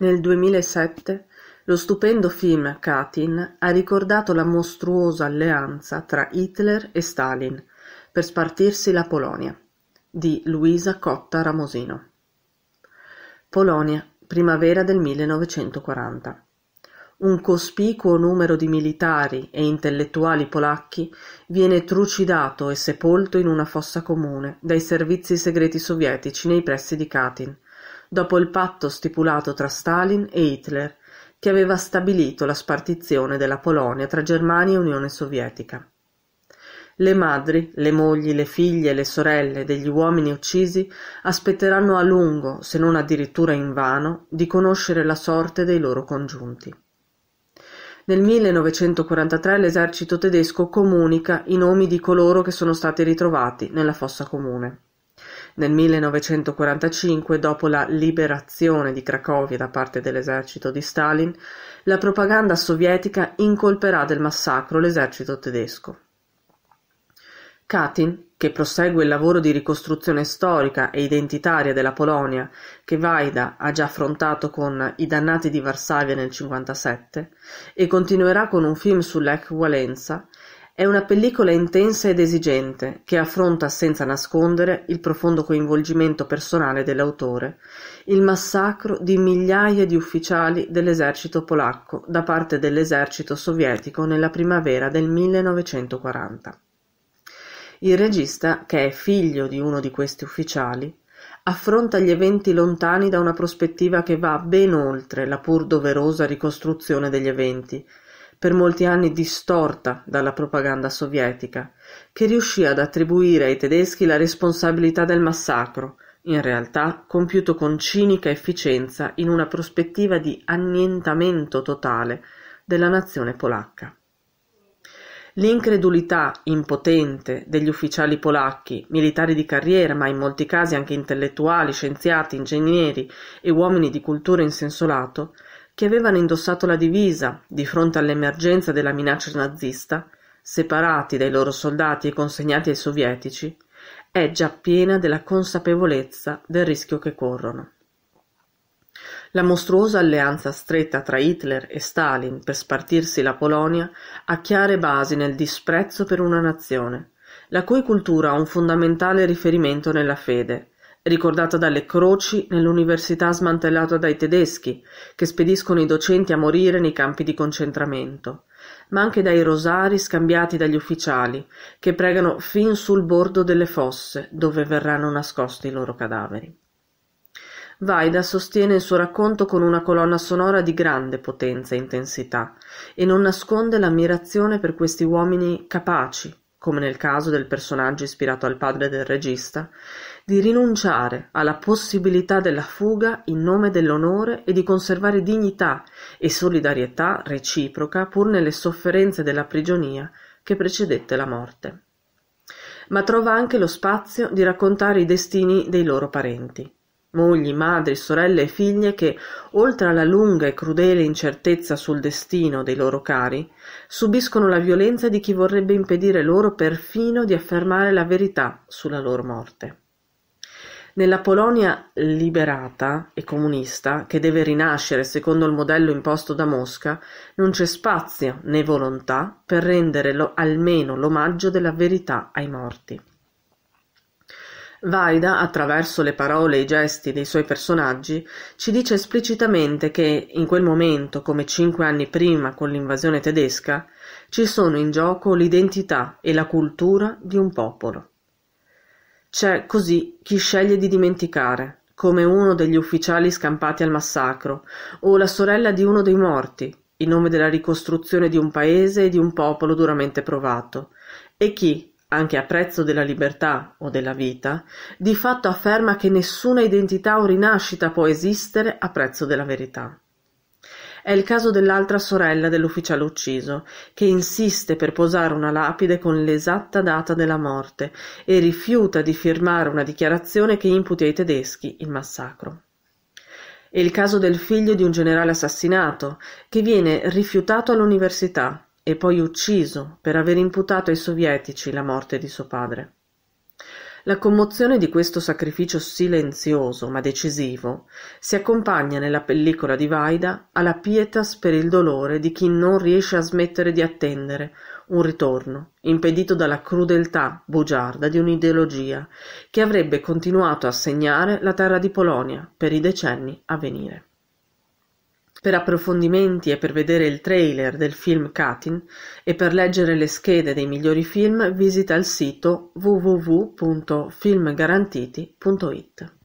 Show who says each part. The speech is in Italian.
Speaker 1: Nel 2007 lo stupendo film "Katyn" ha ricordato la mostruosa alleanza tra Hitler e Stalin per spartirsi la Polonia, di Luisa Cotta Ramosino. Polonia, primavera del 1940. Un cospicuo numero di militari e intellettuali polacchi viene trucidato e sepolto in una fossa comune dai servizi segreti sovietici nei pressi di Katyn dopo il patto stipulato tra Stalin e Hitler, che aveva stabilito la spartizione della Polonia tra Germania e Unione Sovietica. Le madri, le mogli, le figlie, le sorelle degli uomini uccisi aspetteranno a lungo, se non addirittura invano, di conoscere la sorte dei loro congiunti. Nel 1943 l'esercito tedesco comunica i nomi di coloro che sono stati ritrovati nella fossa comune. Nel 1945, dopo la "liberazione" di Cracovia da parte dell'esercito di Stalin, la propaganda sovietica incolperà del massacro l'esercito tedesco. Katyn, che prosegue il lavoro di ricostruzione storica e identitaria della Polonia che Vaida ha già affrontato con I dannati di Varsavia nel 1957, e continuerà con un film sull'equivalenza, è una pellicola intensa ed esigente, che affronta senza nascondere il profondo coinvolgimento personale dell'autore, il massacro di migliaia di ufficiali dell'esercito polacco da parte dell'esercito sovietico nella primavera del 1940. Il regista, che è figlio di uno di questi ufficiali, affronta gli eventi lontani da una prospettiva che va ben oltre la pur doverosa ricostruzione degli eventi, per molti anni distorta dalla propaganda sovietica, che riuscì ad attribuire ai tedeschi la responsabilità del massacro, in realtà compiuto con cinica efficienza in una prospettiva di annientamento totale della nazione polacca. L'incredulità impotente degli ufficiali polacchi, militari di carriera, ma in molti casi anche intellettuali, scienziati, ingegneri e uomini di cultura in senso lato, che avevano indossato la divisa di fronte all'emergenza della minaccia nazista, separati dai loro soldati e consegnati ai sovietici, è già piena della consapevolezza del rischio che corrono. La mostruosa alleanza stretta tra Hitler e Stalin per spartirsi la Polonia ha chiare basi nel disprezzo per una nazione, la cui cultura ha un fondamentale riferimento nella fede, ricordata dalle croci nell'università smantellata dai tedeschi, che spediscono i docenti a morire nei campi di concentramento, ma anche dai rosari scambiati dagli ufficiali, che pregano fin sul bordo delle fosse, dove verranno nascosti i loro cadaveri. Vaida sostiene il suo racconto con una colonna sonora di grande potenza e intensità e non nasconde l'ammirazione per questi uomini capaci, come nel caso del personaggio ispirato al padre del regista, di rinunciare alla possibilità della fuga in nome dell'onore e di conservare dignità e solidarietà reciproca pur nelle sofferenze della prigionia che precedette la morte. Ma trova anche lo spazio di raccontare i destini dei loro parenti, mogli, madri, sorelle e figlie che, oltre alla lunga e crudele incertezza sul destino dei loro cari, subiscono la violenza di chi vorrebbe impedire loro perfino di affermare la verità sulla loro morte. Nella Polonia liberata e comunista, che deve rinascere secondo il modello imposto da Mosca, non c'è spazio né volontà per rendere lo, almeno l'omaggio della verità ai morti. Vaida, attraverso le parole e i gesti dei suoi personaggi, ci dice esplicitamente che in quel momento, come cinque anni prima con l'invasione tedesca, ci sono in gioco l'identità e la cultura di un popolo. C'è, così, chi sceglie di dimenticare, come uno degli ufficiali scampati al massacro, o la sorella di uno dei morti, in nome della ricostruzione di un paese e di un popolo duramente provato, e chi, anche a prezzo della libertà o della vita, di fatto afferma che nessuna identità o rinascita può esistere a prezzo della verità. È il caso dell'altra sorella dell'ufficiale ucciso, che insiste per posare una lapide con l'esatta data della morte e rifiuta di firmare una dichiarazione che imputi ai tedeschi il massacro. È il caso del figlio di un generale assassinato, che viene rifiutato all'università e poi ucciso per aver imputato ai sovietici la morte di suo padre. La commozione di questo sacrificio silenzioso, ma decisivo, si accompagna nella pellicola di Vaida alla pietas per il dolore di chi non riesce a smettere di attendere un ritorno, impedito dalla crudeltà bugiarda di un'ideologia che avrebbe continuato a segnare la terra di Polonia per i decenni a venire. Per approfondimenti e per vedere il trailer del film Katyn e per leggere le schede dei migliori film visita il sito www.filmgarantiti.it.